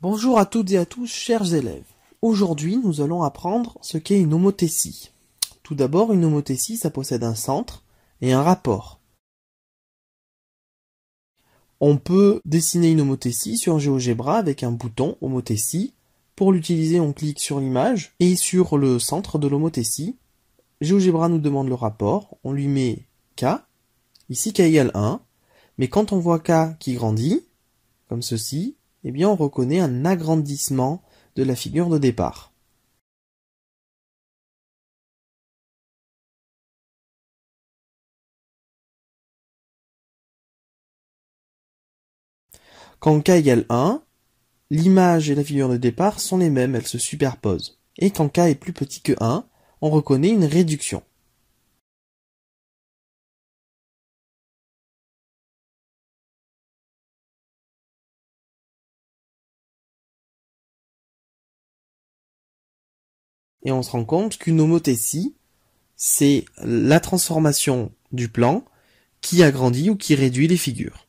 Bonjour à toutes et à tous, chers élèves. Aujourd'hui, nous allons apprendre ce qu'est une homothétie. Tout d'abord, une homothétie, ça possède un centre et un rapport. On peut dessiner une homothétie sur GeoGebra avec un bouton homothétie. Pour l'utiliser, on clique sur l'image et sur le centre de l'homothétie. GeoGebra nous demande le rapport, on lui met K, ici K égale 1, mais quand on voit K qui grandit, comme ceci, eh bien on reconnaît un agrandissement de la figure de départ. Quand k égale 1, l'image et la figure de départ sont les mêmes, elles se superposent. Et quand k est plus petit que 1, on reconnaît une réduction. et on se rend compte qu'une homothétie, c'est la transformation du plan qui agrandit ou qui réduit les figures.